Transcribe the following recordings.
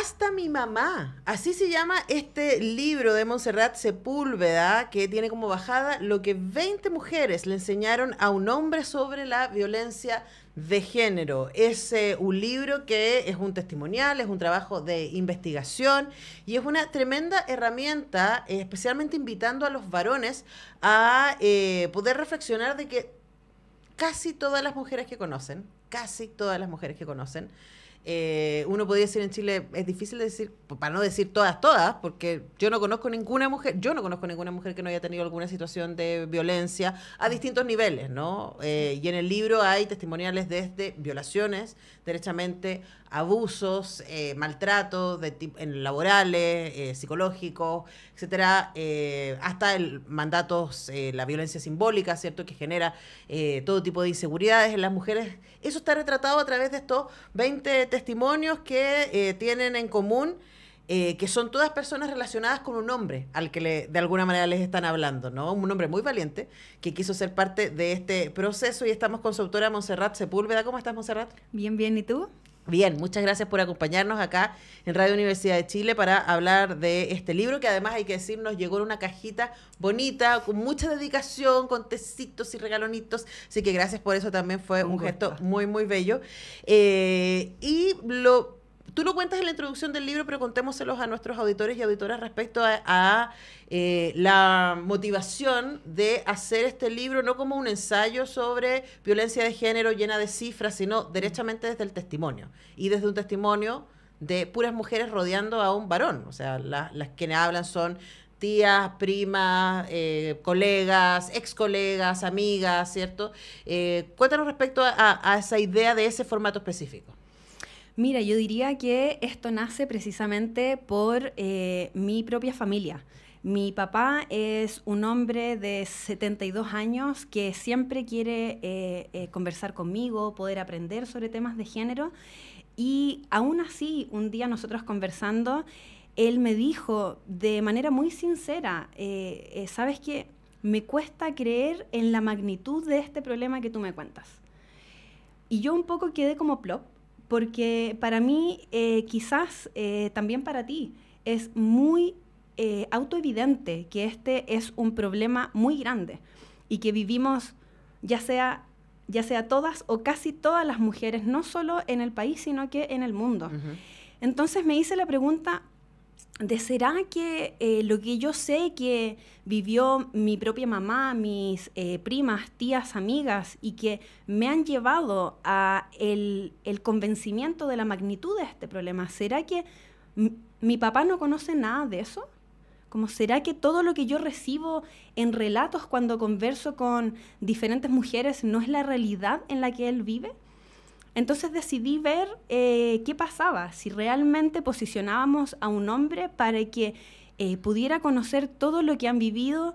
Hasta mi mamá. Así se llama este libro de Montserrat Sepúlveda, que tiene como bajada lo que 20 mujeres le enseñaron a un hombre sobre la violencia de género. Es eh, un libro que es un testimonial, es un trabajo de investigación y es una tremenda herramienta, especialmente invitando a los varones a eh, poder reflexionar de que casi todas las mujeres que conocen, casi todas las mujeres que conocen, eh, uno podría decir en Chile, es difícil decir, para no decir todas, todas, porque yo no conozco ninguna mujer, yo no conozco ninguna mujer que no haya tenido alguna situación de violencia a distintos niveles, ¿no? Eh, y en el libro hay testimoniales desde violaciones, derechamente, abusos, eh, maltratos de en laborales, eh, psicológicos, etcétera, eh, hasta el mandatos, la violencia simbólica, ¿cierto? que genera todo tipo de inseguridades en las mujeres. Eso está retratado a través de estos 20 testimonios que tienen en común. que son todas personas relacionadas con un hombre al que le, de alguna manera les están hablando, ¿no? Un hombre muy valiente que quiso ser parte de este proceso y estamos con su autora Monserrat Sepúlveda. ¿Cómo estás, Monserrat? Bien, bien. ¿Y tú? Bien, muchas gracias por acompañarnos acá en Radio Universidad de Chile para hablar de este libro que además hay que decir nos llegó en una cajita bonita, con mucha dedicación, con tecitos y regalonitos. Así que gracias por eso también fue un, gesto muy, muy bello. Eh, y lo Tú lo cuentas en la introducción del libro, pero contémoselos a nuestros auditores y auditoras respecto a, eh, la motivación de hacer este libro, no como un ensayo sobre violencia de género llena de cifras, sino derechamente desde el testimonio. Y desde un testimonio de puras mujeres rodeando a un varón. O sea, las que hablan son tías, primas, eh, colegas, ex colegas, amigas, ¿cierto? Eh, cuéntanos respecto a esa idea de ese formato específico. Mira, yo diría que esto nace precisamente por eh, mi propia familia. Mi papá es un hombre de 72 años que siempre quiere eh, eh, conversar conmigo, poder aprender sobre temas de género y aún así, un día nosotros conversando, él me dijo de manera muy sincera, sabes que me cuesta creer en la magnitud de este problema que tú me cuentas. Y yo un poco quedé como plop porque para mí, eh, quizás eh, también para ti, es muy eh, autoevidente que este es un problema muy grande y que vivimos ya sea ya sea todas o casi todas las mujeres, no solo en el país, sino que en el mundo. Entonces me hice la pregunta, será que eh, lo que yo sé que vivió mi propia mamá, mis eh, primas, tías, amigas, y que me han llevado a el convencimiento de la magnitud de este problema, ¿será que mi papá no conoce nada de eso? Como será que todo lo que yo recibo en relatos cuando converso con diferentes mujeres no es la realidad en la que él vive? Entonces decidí ver eh, qué pasaba, si realmente posicionábamos a un hombre para que eh, pudiera conocer todo lo que han vivido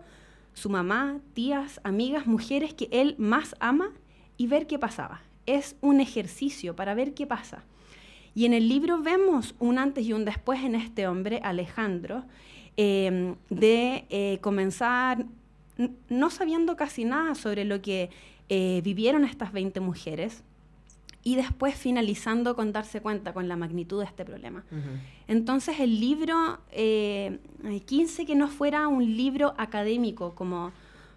su mamá, tías, amigas, mujeres que él más ama y ver qué pasaba. Es un ejercicio para ver qué pasa. Y en el libro vemos un antes y un después en este hombre, Alejandro, em, de eh, comenzar no sabiendo casi nada sobre lo que vivieron estas 20 mujeres y después finalizando con darse cuenta con la magnitud de este problema. Entonces el libro eh, 15 eh, que no fuera un libro académico como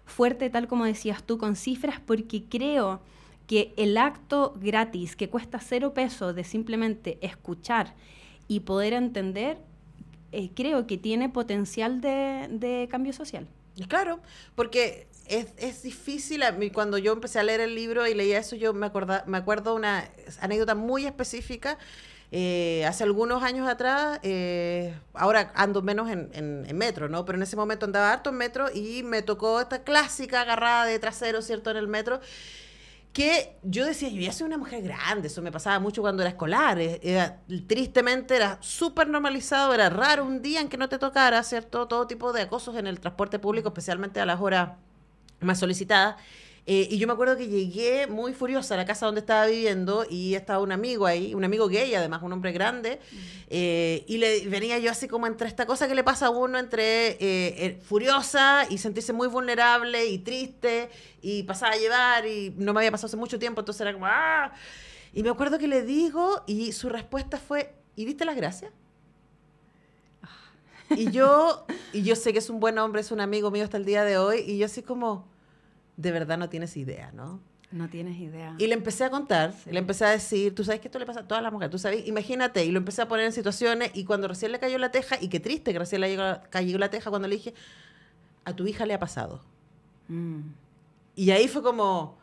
fuerte tal como decías tú con cifras porque creo que el acto gratis que cuesta cero pesos de simplemente escuchar y poder entender eh, creo que tiene potencial de, de cambio social. Claro, porque es, es, difícil. Cuando yo empecé a leer el libro y leía eso, yo me, acuerdo me acuerdo una anécdota muy específica. Eh, hace algunos años atrás, eh, ahora ando menos en, en, metro, ¿no? Pero en ese momento andaba harto en metro y me tocó esta clásica agarrada de trasero, ¿cierto? En el metro. Que yo decía, yo ya soy una mujer grande, eso me pasaba mucho cuando era escolar, eh, era, tristemente era súper normalizado, era raro un día en que no te tocara, ¿cierto? Todo tipo de acosos en el transporte público, especialmente a las horas más solicitada. Eh, y yo me acuerdo que llegué muy furiosa a la casa donde estaba viviendo y estaba un amigo ahí, un amigo gay además, un hombre grande, eh, y le venía yo así como entre esta cosa que le pasa a uno entre eh, furiosa y sentirse muy vulnerable y triste y pasaba a llevar y no me había pasado hace mucho tiempo, entonces era como, ¡ah! Y me acuerdo que le digo y su respuesta fue, ¿y viste las gracias? Y yo, y yo sé que es un buen hombre, es un amigo mío hasta el día de hoy, y yo así como, de verdad no tienes idea, ¿no? No tienes idea. Y le empecé a contar, le empecé a decir, tú sabes que esto le pasa a todas las mujeres, tú sabes, imagínate, y lo empecé a poner en situaciones, y cuando recién le cayó la teja, y qué triste que recién le cayó la teja, cuando le dije, a tu hija le ha pasado. Mm. Y ahí fue como,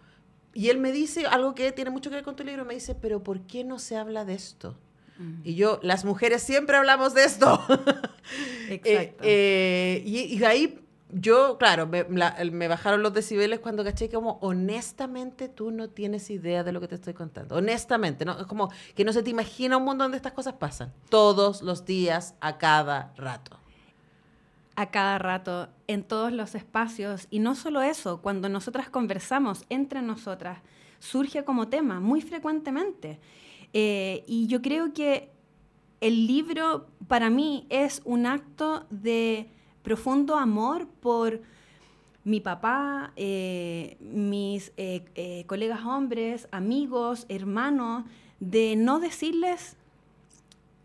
y él me dice algo que tiene mucho que ver con tu libro, me dice, pero ¿por qué no se habla de esto? Y yo, las mujeres siempre hablamos de esto. Eh, Exacto. Eh, y, ahí yo, claro, me, bajaron los decibeles cuando caché como, honestamente, tú no tienes idea de lo que te estoy contando. Honestamente, ¿no? Es como que no se te imagina un mundo donde estas cosas pasan. Todos los días, a cada rato. A cada rato, en todos los espacios. Y no solo eso, cuando nosotras conversamos entre nosotras, surge como tema muy frecuentemente. Eh, y yo creo que el libro para mí es un acto de profundo amor por mi papá, eh, mis eh, colegas hombres, amigos, hermanos, de no decirles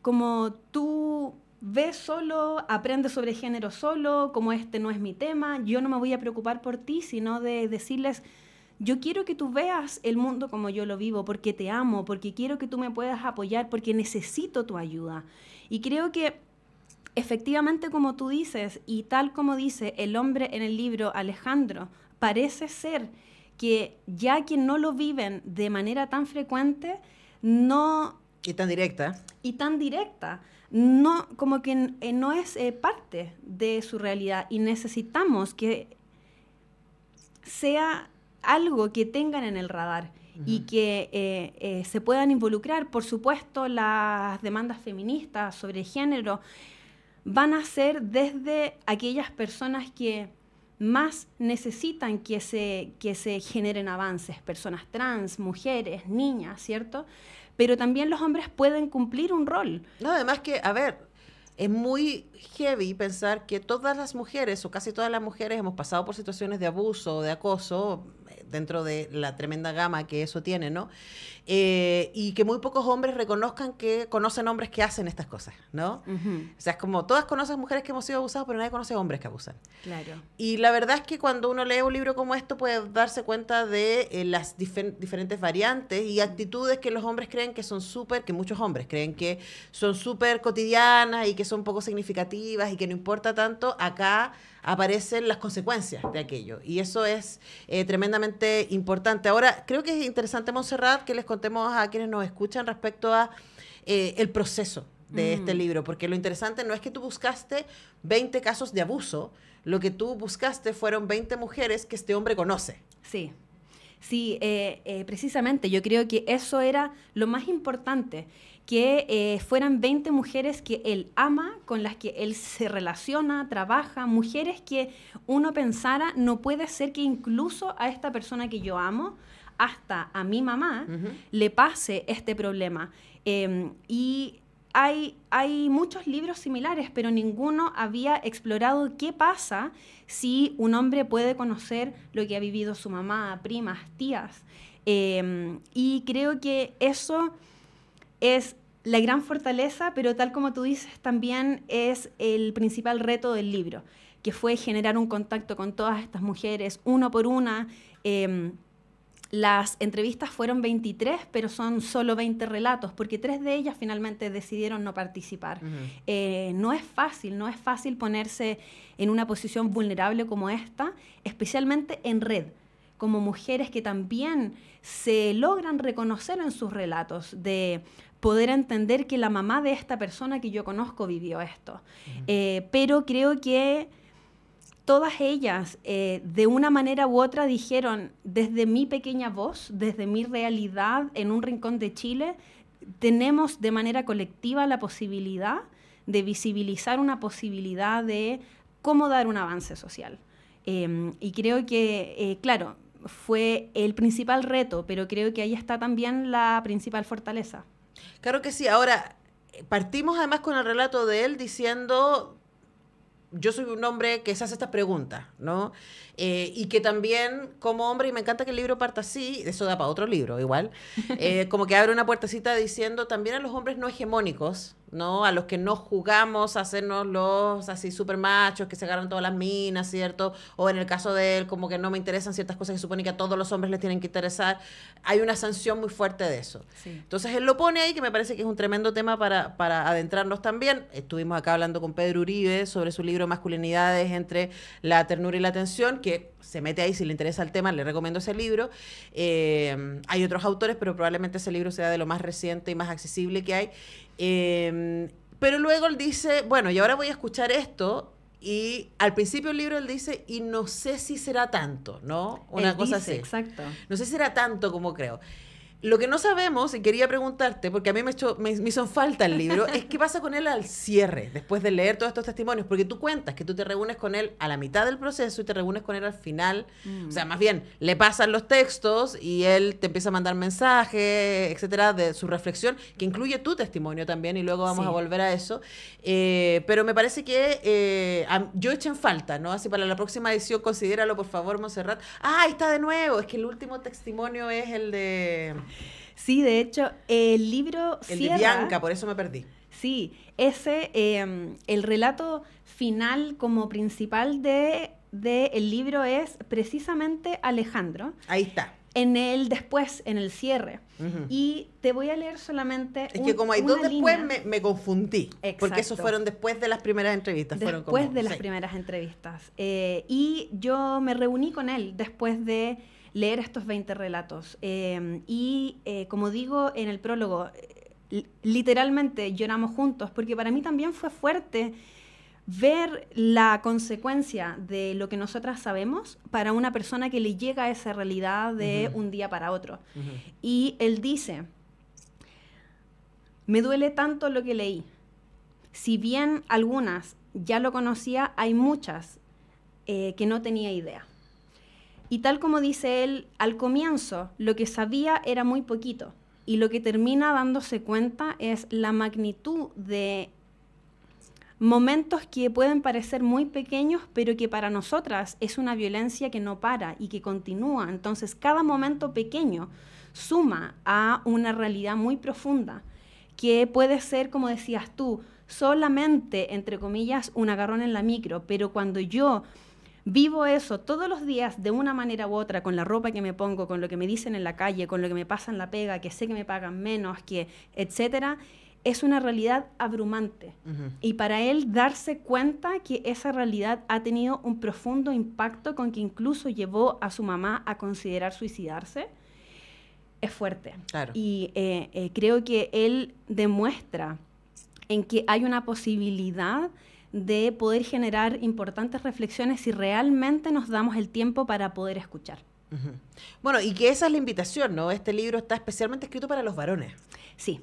como tú ves solo, aprendes sobre género solo, como este no es mi tema, yo no me voy a preocupar por ti, sino de decirles yo quiero que tú veas el mundo como yo lo vivo, porque te amo, porque quiero que tú me puedas apoyar, porque necesito tu ayuda. Y creo que efectivamente, como tú dices, y tal como dice el hombre en el libro Alejandro, parece ser que ya que no lo viven de manera tan frecuente, no... Y tan directa. Y tan directa. No, como que eh, no es eh, parte de su realidad y necesitamos que sea algo que tengan en el radar y que eh, eh, se puedan involucrar. Por supuesto, las demandas feministas sobre género van a ser desde aquellas personas que más necesitan que se, que se generen avances, personas trans, mujeres, niñas, ¿cierto? Pero también los hombres pueden cumplir un rol. No, además que, a ver, es muy heavy pensar que todas las mujeres o casi todas las mujeres hemos pasado por situaciones de abuso, de acoso, dentro de la tremenda gama que eso tiene, ¿no? Eh, y que muy pocos hombres reconozcan que conocen hombres que hacen estas cosas, ¿no? O sea, es como todas conocen mujeres que hemos sido abusadas, pero nadie conoce hombres que abusan. Claro. Y la verdad es que cuando uno lee un libro como esto puede darse cuenta de eh, las diferentes variantes y actitudes que los hombres creen que son súper, que muchos hombres creen que son súper cotidianas y que son poco significativas y que no importa tanto. Acá aparecen las consecuencias de aquello. Y eso es eh, tremendamente importante. Ahora, creo que es interesante, Monserrat, que les contemos a quienes nos escuchan respecto a eh, el proceso de este mm. libro, porque lo interesante no es que tú buscaste 20 casos de abuso, lo que tú buscaste fueron 20 mujeres que este hombre conoce. Sí. Sí, eh, precisamente, yo creo que eso era lo más importante que eh, fueran 20 mujeres que él ama, con las que él se relaciona, trabaja, mujeres que uno pensara, no puede ser que incluso a esta persona que yo amo, hasta a mi mamá, le pase este problema. Em, y hay, hay, muchos libros similares, pero ninguno había explorado qué pasa si un hombre puede conocer lo que ha vivido su mamá, primas, tías. Em, y creo que eso es la gran fortaleza, pero tal como tú dices, también es el principal reto del libro, que fue generar un contacto con todas estas mujeres, una por una. Em, las entrevistas fueron 23, pero son solo 20 relatos, porque tres de ellas finalmente decidieron no participar. Eh, no es fácil, no es fácil ponerse en una posición vulnerable como esta, especialmente en red como mujeres que también se logran reconocer en sus relatos de poder entender que la mamá de esta persona que yo conozco vivió esto. Eh, pero creo que todas ellas, eh, de una manera u otra, dijeron desde mi pequeña voz, desde mi realidad en un rincón de Chile, tenemos de manera colectiva la posibilidad de visibilizar una posibilidad de cómo dar un avance social. Em, y creo que, eh, claro, fue el principal reto, pero creo que ahí está también la principal fortaleza. Claro que sí. Ahora, partimos además con el relato de él diciendo yo soy un hombre que se hace estas preguntas, ¿no? Eh, y que también como hombre, y me encanta que el libro parta así, eso da para otro libro igual, eh, como que abre una puertecita diciendo también a los hombres no hegemónicos, ¿no? A los que no jugamos a hacernos los así super machos que se agarran todas las minas, ¿cierto? O en el caso de él, como que no me interesan ciertas cosas que supone que a todos los hombres les tienen que interesar. Hay una sanción muy fuerte de eso. Entonces él lo pone ahí, que me parece que es un tremendo tema para, adentrarnos también. Estuvimos acá hablando con Pedro Uribe sobre su libro Masculinidades entre la ternura y la atención, que se mete ahí si le interesa el tema, le recomiendo ese libro. Eh, hay otros autores, pero probablemente ese libro sea de lo más reciente y más accesible que hay. Em, pero luego él dice, bueno, y ahora voy a escuchar esto. Y al principio del libro él dice, y no sé si será tanto, ¿no? Una cosa así. Exacto. No sé si será tanto como creo. Lo que no sabemos, y quería preguntarte, porque a mí me, hecho, me, hizo falta el libro, es qué pasa con él al cierre, después de leer todos estos testimonios, porque tú cuentas que tú te reúnes con él a la mitad del proceso y te reúnes con él al final. Mm. O sea, más bien, le pasan los textos y él te empieza a mandar mensajes, etcétera, de su reflexión, que incluye tu testimonio también, y luego vamos a volver a eso. Eh, pero me parece que eh, yo eché en falta, ¿no? Así para la próxima edición, considéralo, por favor, Monserrat. Ah, ahí está de nuevo, es que el último testimonio es el de... Sí, de hecho, el libro el cierra... de Bianca, por eso me perdí. Sí, ese, em, el relato final como principal de, de el libro es precisamente Alejandro. Ahí está en el después, en el cierre. Y te voy a leer solamente. Es que como hay dos después, me, confundí. Porque esos fueron después de las primeras entrevistas. Después de las primeras entrevistas. Eh, y yo me reuní con él después de leer estos 20 relatos. Em, y eh, como digo en el prólogo, eh, literalmente lloramos juntos, porque para mí también fue fuerte ver la consecuencia de lo que nosotras sabemos para una persona que le llega a esa realidad de un día para otro. Y él dice, me duele tanto lo que leí. Si bien algunas ya lo conocía, hay muchas eh, que no tenía idea. Y tal como dice él, al comienzo lo que sabía era muy poquito y lo que termina dándose cuenta es la magnitud de momentos que pueden parecer muy pequeños, pero que para nosotras es una violencia que no para y que continúa. Entonces, cada momento pequeño suma a una realidad muy profunda, que puede ser, como decías tú, solamente, entre comillas, un agarrón en la micro, pero cuando yo Vivo eso todos los días de una manera u otra, con la ropa que me pongo, con lo que me dicen en la calle, con lo que me pasa en la pega, que sé que me pagan menos, que etcétera, es una realidad abrumante. Y para él darse cuenta que esa realidad ha tenido un profundo impacto con que incluso llevó a su mamá a considerar suicidarse, es fuerte. Y eh, eh, creo que él demuestra en que hay una posibilidad de poder generar importantes reflexiones si realmente nos damos el tiempo para poder escuchar. Bueno, y que esa es la invitación, ¿no? Este libro está especialmente escrito para los varones. Sí,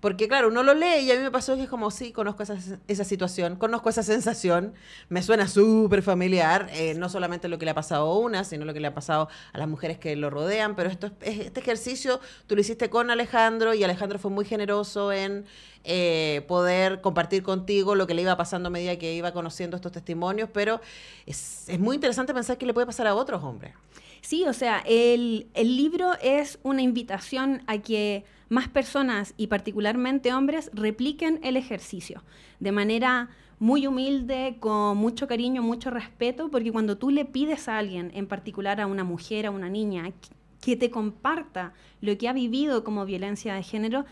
porque claro, uno lo lee y a mí me pasó que es como, sí, conozco esa, situación, conozco esa sensación, me suena súper familiar, eh, no solamente lo que le ha pasado a una, sino lo que le ha pasado a las mujeres que lo rodean, pero esto este ejercicio tú lo hiciste con Alejandro y Alejandro fue muy generoso en eh, poder compartir contigo lo que le iba pasando a medida que iba conociendo estos testimonios, pero es, es muy interesante pensar que le puede pasar a otros hombres. Sí, o sea, el, libro es una invitación a que más personas y particularmente hombres repliquen el ejercicio de manera muy humilde, con mucho cariño, mucho respeto, porque cuando tú le pides a alguien, en particular a una mujer, a una niña, que te comparta lo que ha vivido como violencia de género,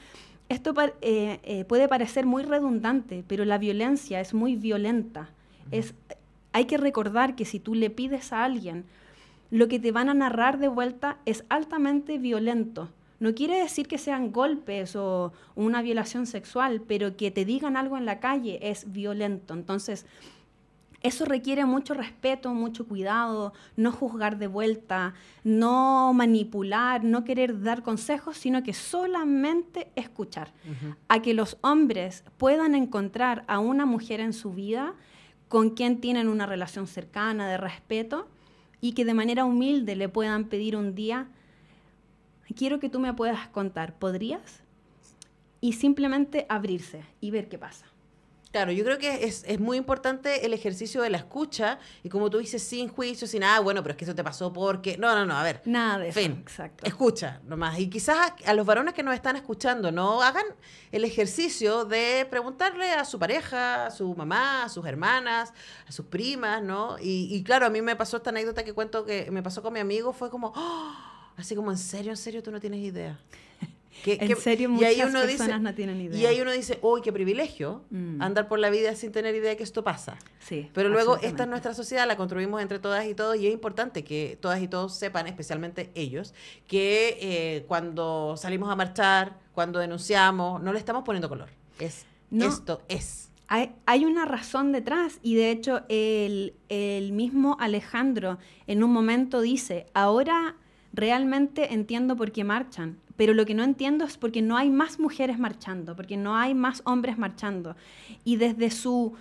esto eh, eh, puede parecer muy redundante, pero la violencia es muy violenta. Es, hay que recordar que si tú le pides a alguien lo que te van a narrar de vuelta es altamente violento. No quiere decir que sean golpes o una violación sexual, pero que te digan algo en la calle es violento. Entonces, eso requiere mucho respeto, mucho cuidado, no juzgar de vuelta, no manipular, no querer dar consejos, sino que solamente escuchar. A que los hombres puedan encontrar a una mujer en su vida con quien tienen una relación cercana, de respeto, y que de manera humilde le puedan pedir un día, quiero que tú me puedas contar, ¿podrías? Y simplemente abrirse y ver qué pasa. Claro, yo creo que es, muy importante el ejercicio de la escucha y como tú dices, sin juicio, sin nada, ah, bueno, pero es que eso te pasó porque... No, no, no, a ver. Nada de eso. exacto. Escucha nomás. Y quizás a, los varones que nos están escuchando, ¿no? Hagan el ejercicio de preguntarle a su pareja, a su mamá, a sus hermanas, a sus primas, ¿no? Y, y claro, a mí me pasó esta anécdota que cuento que me pasó con mi amigo, fue como, oh", así como, en serio, en serio, tú no tienes idea en serio, muchas y personas dice, no tienen idea. Y ahí uno dice, uy, qué privilegio mm. andar por la vida sin tener idea de que esto pasa. Sí, Pero luego esta es nuestra sociedad, la construimos entre todas y todos y es importante que todas y todos sepan, especialmente ellos, que eh, cuando salimos a marchar, cuando denunciamos, no le estamos poniendo color. Es, no. Esto es. Hay, hay, una razón detrás y de hecho el, el, mismo Alejandro en un momento dice, ahora realmente entiendo por qué marchan pero lo que no entiendo es porque no hay más mujeres marchando, porque no hay más hombres marchando. Y desde su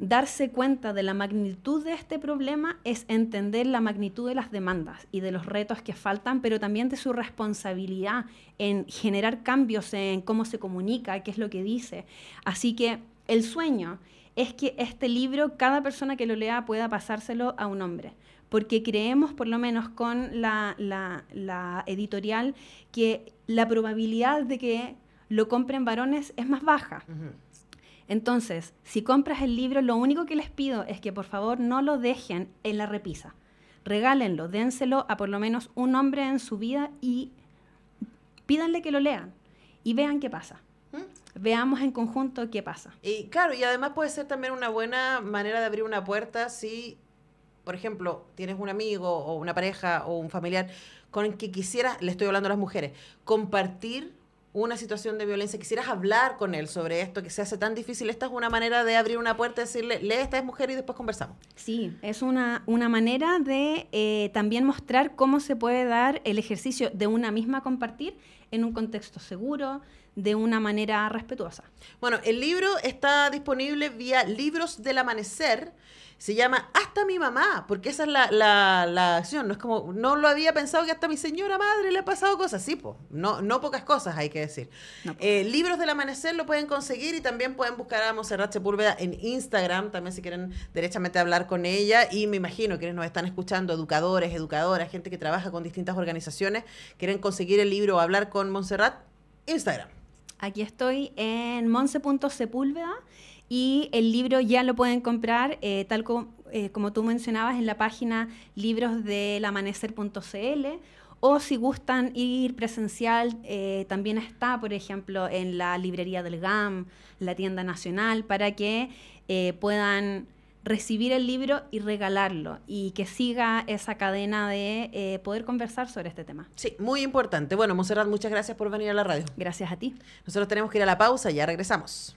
darse cuenta de la magnitud de este problema es entender la magnitud de las demandas y de los retos que faltan, pero también de su responsabilidad en generar cambios en cómo se comunica, qué es lo que dice. Así que el sueño es que este libro, cada persona que lo lea pueda pasárselo a un hombre porque creemos, por lo menos con la, editorial, que la probabilidad de que lo compren varones es más baja. Entonces, si compras el libro, lo único que les pido es que por favor no lo dejen en la repisa. Regálenlo, dénselo a por lo menos un hombre en su vida y pídanle que lo lean y vean qué pasa. ¿Mm? Veamos en conjunto qué pasa. Y claro, y además puede ser también una buena manera de abrir una puerta si por ejemplo, tienes un amigo o una pareja o un familiar con el que quisieras, le estoy hablando a las mujeres, compartir una situación de violencia, quisieras hablar con él sobre esto que se hace tan difícil, esta es una manera de abrir una puerta, y decirle, lee, esta es mujer y después conversamos. Sí, es una, una manera de eh, también mostrar cómo se puede dar el ejercicio de una misma compartir en un contexto seguro, de una manera respetuosa. Bueno, el libro está disponible vía Libros del Amanecer. Se llama Hasta mi mamá, porque esa es la, acción. No es como, no lo había pensado que hasta mi señora madre le ha pasado cosas. Sí, no, no pocas cosas hay que decir. Eh, libros del Amanecer lo pueden conseguir y también pueden buscar a Monserrat Sepúlveda en Instagram, también si quieren derechamente hablar con ella. Y me imagino quienes nos están escuchando, educadores, educadoras, gente que trabaja con distintas organizaciones, quieren conseguir el libro o hablar con Monserrat, Instagram. Aquí estoy en monse.sepúlveda y el libro ya lo pueden comprar, eh, tal eh, como, tú mencionabas, en la página librosdelamanecer.cl o si gustan ir presencial, eh, también está, por ejemplo, en la librería del GAM, la tienda nacional, para que puedan recibir el libro y regalarlo y que siga esa cadena de eh, poder conversar sobre este tema. Sí, muy importante. Bueno, Monserrat, muchas gracias por venir a la radio. Gracias a ti. Nosotros tenemos que ir a la pausa, ya regresamos.